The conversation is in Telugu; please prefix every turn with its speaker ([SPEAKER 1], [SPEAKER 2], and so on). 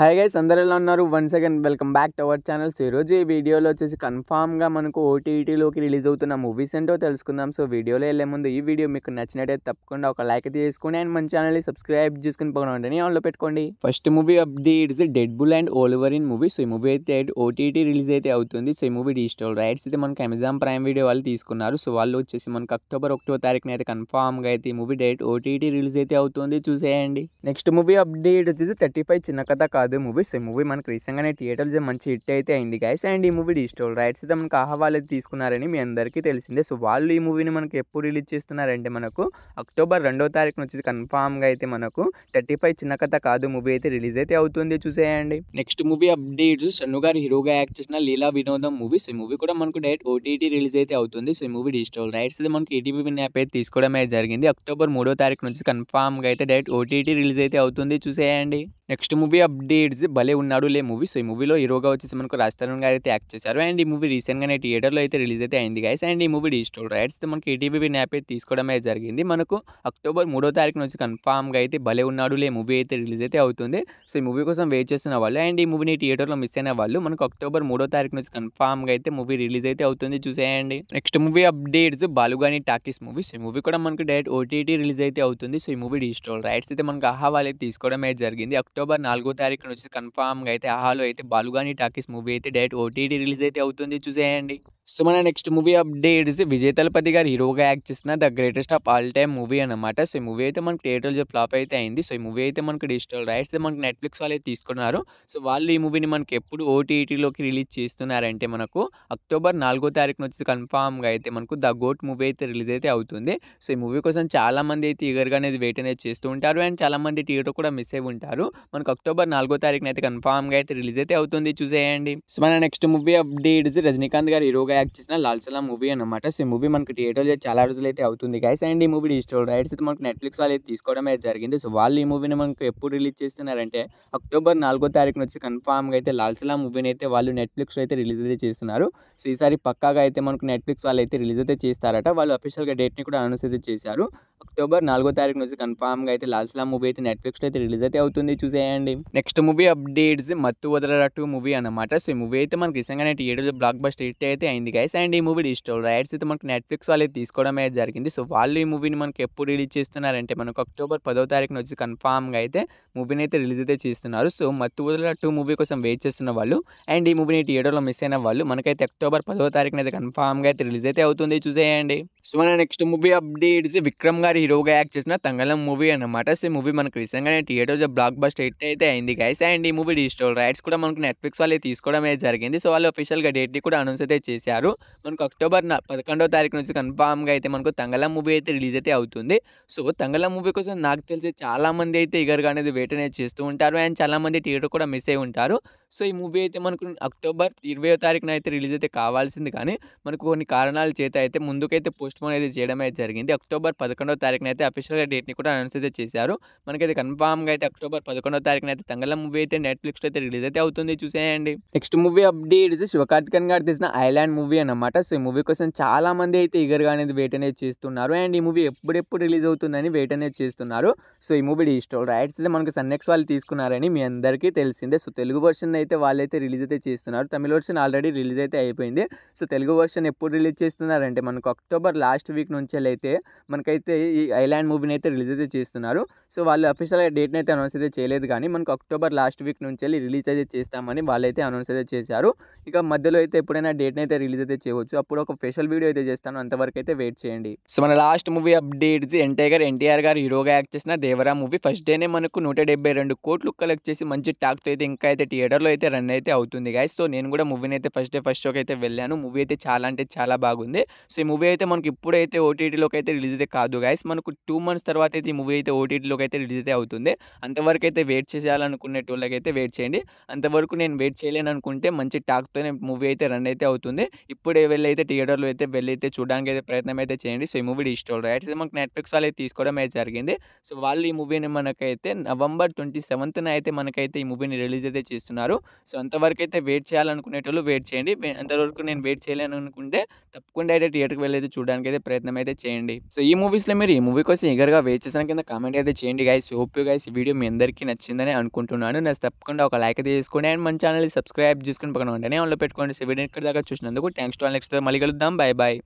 [SPEAKER 1] హై గైస్ అందరు ఎలా ఉన్నారు one second welcome back to our channels ఈరోజు ఈ వీడియోలో వచ్చేసి కన్ఫామ్గా మనకు ఓటీటీలోకి రిలీజ్ అవుతున్న మూవీస్ ఏంటో తెలుసుకుందాం సో వీడియోలో వెళ్ళే ముందు ఈ వీడియో మీకు నచ్చినట్టే తప్పకుండా ఒక లైక్ అయితే చేసుకుని అండ్ మన ఛానల్ని సబ్స్క్రైబ్ చేసుకుని పక్కన ఉంటేనే ఆన్లో పెట్టుకోండి first movie updates dead bull and Oliver in movie so ఈ మూవీ అయితే ఓటీటీ రిలీజ్ అయితే అవుతుంది సో ఈ మూవీ డిజిటల్ రైట్స్ అయితే మనకు అమెజాన్ ప్రైమ్ వీడియో వాళ్ళు తీసుకున్నారు సో వాళ్ళు వచ్చేసి మనకు అక్టోబర్ ఒకటో తారీఖున అయితే కన్ఫామ్గా అయితే ఈ మూవీ డేట్ ఓటీటీ రిలీజ్ అయితే అవుతుంది చూసేయండి నెక్స్ట్ మూవీ అప్డేట్ వచ్చేసి థర్టీ ఫైవ్ చిన్న కథ కాదు కాదు మూవీస్ ఈ మూవీ మనకు రీసెంట్గానే థియేటర్స్ మంచి హిట్ అయితే అయింది గైస్ అండ్ ఈ మూవీ డిజిటల్ రైట్స్ అయితే మనకు ఆహా తీసుకున్నారని మీ అందరికీ తెలిసిందే సో వాళ్ళు ఈ మూవీని మనకు ఎప్పుడు రిలీజ్ చేస్తున్నారంటే మనకు అక్టోబర్ రెండో తారీఖు నుంచి కన్ఫామ్గా అయితే మనకు థర్టీ ఫైవ్ చిన్న కథ కాదు మూవీ అయితే రిలీజ్ అయితే అవుతుంది చూసేయండి నెక్స్ట్ మూవీ అప్డేట్స్ సన్ను గారు హీరోగా యాక్ట్ చేసిన లీలా వినోదం మూవీస్ ఈ మూవీ కూడా మనకు డైరెక్ట్ ఓటీటీ రిలీజ్ అయితే అవుతుంది సో ఈ మూవీ డిజిటల్ రైట్స్ అయితే మనకి ఈటీవీ విన్ యాప్ అయితే తీసుకోవడం జరిగింది అక్టోబర్ మూడో తారీఖు నుంచి కన్ఫామ్గా అయితే డైరెక్ట్ ఓటీటీ రిలీజ్ అయితే అవుతుంది చూసేయండి నెక్స్ట్ మూవీ అప్డేట్స్ భలే ఉన్నాడు లే మూవీ సో ఈ మూవీలో హీరోగా వచ్చేసి మనకు రాజ్ తరుణ్ గారు అయితే యాక్ట్ చేశారు అండ్ ఈ మూవీ రీసెంట్గానే థియేటర్లో అయితే రిలీజ్ అయితే అయింది గైస్ అండ్ ఈ మూవీ డిజిటల్ రైట్స్ మనకి ఈటీవీ న్యాప్ అయితే తీసుకోవడమే జరిగింది మనకు అక్టోబర్ మూడో తారీఖు నుంచి కన్ఫామ్గా అయితే భలే ఉన్నాడు లే మూవీ అయితే రిలీజ్ అయితే అవుతుంది సో ఈ మూవీ కోసం వెయిట్ చేస్తున్న వాళ్ళు అండ్ ఈ మూవీని థియేటర్లో మిస్ అయిన వాళ్ళు మనకు అక్టోబర్ మూడో తారీఖు నుంచి కన్ఫామ్గా అయితే మూవీ రిలీజ్ అయితే అవుతుంది చూసేయండి next movie updates Balugani talkies movie so ఈ మూవీ కూడా మనకు డైరెక్ట్ ఓటీటీ రిలీజ్ అయితే అవుతుంది సో ఈ మూవీ డిజిటల్ రైట్స్ అయితే మనకు ఆహా వాళ్ళైతే తీసుకోవడమే జరిగింది అక్టోబర్ అక్టోబర్ నాలుగో తారీఖు వచ్చి కన్ఫామ్గా అయితే ఆహాలో అయితే బాలుగాని టాకీస్ మూవీ అయితే డైరెక్ట్ ఓటీటీ రిలీజ్ అయితే అవుతుంది చూసేయండి సో మన next movie update is Vijay Thalapathy గారు హీరోగా యాక్ట్ చేసిన the greatest of all time movie అనమాట సో ఈ మూవీ అయితే మనకి థియేటర్లో ఫ్లాప్ అయితే అయింది సో ఈ మూవీ అయితే మనకి డిజిటల్ రైట్స్ మనకి నెట్ఫ్లిక్స్ వాళ్ళు తీసుకున్నారు సో వాళ్ళు ఈ మూవీని మనకి ఎప్పుడు ఓటీటీలోకి రిలీజ్ చేస్తున్నారంటే మనకు అక్టోబర్ నాలుగో తారీఖున వచ్చి కన్ఫామ్గా అయితే మనకు ద గోట్ మూవీ అయితే రిలీజ్ అయితే అవుతుంది సో ఈ మూవీ కోసం చాలామంది అయితే ఈగర్గా అనేది వెయిట్ అనేది చేస్తూ ఉంటారు అండ్ చాలామంది థియేటర్ కూడా మిస్ అయి ఉంటారు మనకు అక్టోబర్ నాలుగో తారీఖున అయితే కన్ఫామ్గా అయితే రిలీజ్ అయితే అవుతుంది చూసేయండి సో మన నెక్స్ట్ మూవీ అప్డేట్ రజనీకాంత్ గారు హీరోగా యాక్ట్ చేసిన లాల్సలా మూవీ అనమాట సో ఈ మూవీ మనకి థియేటర్లో చాలా రోజులు అయితే అవుతుంది గైస్ అండ్ ఈ మూవీ డిజిటల్ రైట్స్ అయితే మనకు నెట్ఫ్లిక్స్ వాళ్ళు అయితే తీసుకోవడం అయితే జరిగింది సో వాళ్ళు ఈ మూవీని మనకు ఎప్పుడు రిలీజ్ చేస్తున్నారంటే అక్టోబర్ నాలుగో తారీఖున వచ్చి కన్ఫామ్గా అయితే లాల్సలా మూవీని అయితే వాళ్ళు నెట్ఫ్లిక్స్ అయితే రిలీజ్ అయితే చేస్తున్నారు సో ఈసారి పక్కాగా అయితే మనకు నెట్ఫ్లిక్స్ వాళ్ళు అయితే రిలీజ్ అయితే చేస్తారట వాళ్ళు అఫీషియల్గా డేట్ని కూడా అనౌన్స్ అయితే చేశారు అక్టోబర్ నాలుగో తారీఖు నుంచి కన్ఫామ్గా అయితే లాల్సలా మూవీ అయితే నెట్ఫ్లిక్స్లో అయితే రిలీజ్ అయితే అవుతుంది చూసేయండి next movie updates Mathu Vadalara movie అనమాట సో ఈ మూవీ అయితే మనకి రీసెంట్గా ఈ ఏడు బ్లాక్ బస్ట్ హిట్ అయితే అయింది గైస్ అండ్ ఈ మూవీ డిజిటల్ రైట్స్ అయితే మనకి నెట్ఫ్లిక్స్ వాళ్ళు తీసుకోవడమే జరిగింది సో వాళ్ళు ఈ మూవీని మనకి ఎప్పుడు రిలీజ్ చేస్తున్నారంటే మనకు అక్టోబర్ పదో తారీఖు నుంచి కన్ఫామ్గా అయితే మూవీని అయితే రిలీజ్ అయితే చేస్తున్నారు సో మత్తు వదలరట్టు మూవీ కోసం వెయిట్ చేస్తున్న వాళ్ళు అండ్ ఈ మూవీని థియేటర్లో ఏడోలో మిస్ అయిన వాళ్ళు మనకైతే అక్టోబర్ పదో తారీఖున అయితే కన్ఫామ్గా అయితే రిలీజ్ అయితే అవుతుంది చూసేయండి సో మన నెక్స్ట్ మూవీ అప్డేట్స్ విక్రమ్గా గారు హీరోగా యాక్ట్ చేసిన తంగళం మూవీ అనమాట సో ఈ మూవీ మనకు రీసెంట్గానే థియేటర్స్ బ్లాక్ బస్ట్ ఎయిట్ అయితే అయింది గైస్ అండ్ ఈ మూవీ డిజిటల్ రైట్స్ కూడా మనకు నెట్ఫ్లిక్స్ వాళ్ళే తీసుకోవడం అయితే జరిగింది సో వాళ్ళు అఫీషియల్గా డేట్ని కూడా అనౌన్స్ అయితే చేశారు మనకు అక్టోబర్ పదకొండో తారీఖు నుంచి కన్ఫామ్గా అయితే మనకు తంగళం మూవీ అయితే రిలీజ్ అయితే అవుతుంది సో తంగళం మూవీ కోసం నాకు తెలిసి చాలామంది అయితే ఇగర్గా అనేది వెయిట్ అనేది చేస్తూ ఉంటారు అండ్ చాలామంది థియేటర్ కూడా మిస్ అయి ఉంటారు సో ఈ మూవీ అయితే మనకు అక్టోబర్ ఇరవై తారీఖున అయితే రిలీజ్ అయితే కావాల్సింది కానీ మనకు కొన్ని కారణాల చేత అయితే ముందుకైతే పోస్ట్ పోన్ అయితే చేయడం అయితే జరిగింది అక్టోబర్ పదకొండవ తారీఖున అయితే అఫీషియల్గా డేట్ని కూడా అనౌన్స్ అయితే చేశారు మనకైతే కన్ఫామ్గా అయితే అక్టోబర్ పదకొండవ తారీఖున అయితే తంగళం మూవీ అయితే నెట్ఫ్లిక్స్లో అయితే రిలీజ్ అయితే అవుతుంది చూసేయండి నెక్స్ట్ మూవీ అప్డేట్స్ శివకార్తికన్ గారు తీసిన ఐలాండ్ మూవీ అనమాట సో ఈ మూవీ కోసం చాలా మంది అయితే ఇగర్గా అనేది వెయిట్ అనేది చేస్తున్నారు అండ్ ఈ మూవీ ఎప్పుడెప్పుడు రిలీజ్ అవుతుందని వెయిట్ అనేది చేస్తున్నారు సో ఈ మూవీ డిజిటల్ రైట్స్ అయితే మనకు సన్నెక్స్ వాళ్ళు తీసుకున్నారని మీ అందరికీ తెలిసిందే సో తెలుగు వర్షన్ అయితే వాళ్ళైతే రిలీజ్ అయితే చేస్తున్నారు తమిళ వర్షన్ ఆల్రెడీ రిలీజ్ అయితే అయిపోయింది సో తెలుగు వర్షన్ ఎప్పుడు రిలీజ్ చేస్తున్నారంటే మనకు అక్టోబర్ లాస్ట్ వీక్ నుంచి అయితే మనకైతే ఈ ఐలాండ్ మూవీని అయితే రిలీజ్ అయితే చేస్తున్నారు సో వాళ్ళు అఫీషియల్గా డేట్ని అయితే అనౌన్స్ అయితే చేయలేదు కానీ మనకు అక్టోబర్ లాస్ట్ వీక్ నుంచి వెళ్ళి రిలీజ్ అయితే చేస్తామని వాళ్ళైతే అనౌన్స్ అయితే చేశారు ఇక మధ్యలో అయితే ఎప్పుడైనా డేట్ని అయితే రిలీజ్ అయితే చేయవచ్చు అప్పుడు ఒక స్పెషల్ వీడియో అయితే చేస్తాను అంతవరకు అయితే వెయిట్ చేయండి సో మన లాస్ట్ మూవీ అప్డేట్స్ ఎన్టీఆర్ గారు ఎన్టీఆర్ గారు హీరోగా యాక్ట్ చేసిన దేవరా మూవీ ఫస్ట్ డేనే మనకు నూట డెబ్బై రెండు కోట్లు కలెక్ట్ చేసి మంచి టాక్తో అయితే ఇంకా అయితే థియేటర్లో థియేటర్లో అయితే రన్ అయితే అవుతుంది గాయస్ సో నేను కూడా మూవీని అయితే ఫస్ట్ డే ఫస్ట్ షోకి అయితే వెళ్ళాను మూవీ అయితే చాలా అంటే చాలా బాగుంది సో ఈ మూవీ అయితే మనకి ఇప్పుడైతే ఓటీటీలోకి అయితే రిలీజ్ అయితే కాదు గాయస్ మనకు టూ మంత్స్ తర్వాత అయితే ఈ మూవీ అయితే ఓటీటీలోకి అయితే రిలీజ్ అయితే అవుతుంది అంతవరకు అయితే వెయిట్ టోళ్ళకి అయితే వెయిట్ చేయండి అంతవరకు నేను వెయిట్ చేయలేను అనుకుంటే మంచి టాక్తోనే మూవీ అయితే రన్ అయితే అవుతుంది ఇప్పుడే వెళ్ళి అయితే థియేటర్లో అయితే వెళ్ళి అయితే చూడడానికి అయితే ప్రయత్నం అయితే చేయండి సో ఈ మూవీ డిజిటల్ రైట్స్ అయితే మనకు నెట్ఫ్లిక్స్ వాళ్ళు అయితే తీసుకోవడం అయితే జరిగింది సో వాళ్ళు ఈ మూవీని మనకైతే నవంబర్ ట్వంటీ సెవెంత్న అయితే మనకైతే ఈ మూవీని రిలీజ్ అయితే చేస్తున్నారు సో అంతవరకు అయితే వెయిట్ చేయాలనుకునేటోళ్ళు వెయిట్ చేయండి అంతవరకు నేను వెయిట్ చేయలేను అనుకుంటే తప్పకుండా అయితే థియేటర్కి వెళ్ళేది చూడడానికి అయితే ప్రయత్నం అయితే చేయండి సో ఈ మూవీస్లో మీరు ఈ మూవీ కోసం ఎగర్గా వెయిట్ చేసిన కింద కామెంట్ అయితే చేయండి గాయస్ ఓపీ గాయస్ ఈ వీడియో మీ అందరికీ నచ్చిందని అనుకుంటున్నాను నేను తప్పకుండా ఒక లైక్ అయితే చేసుకోండి అండ్ మన ఛానల్ని సబ్స్క్రైబ్ చేసుకుని పక్కన వెంటనే ఆన్లో పెట్టుకోండి సో వీడియో ఇక్కడ దాకా చూసినందుకు థ్యాంక్స్ టు నెక్స్ట్ మళ్ళీ కలుద్దాం బాయ్ బాయ్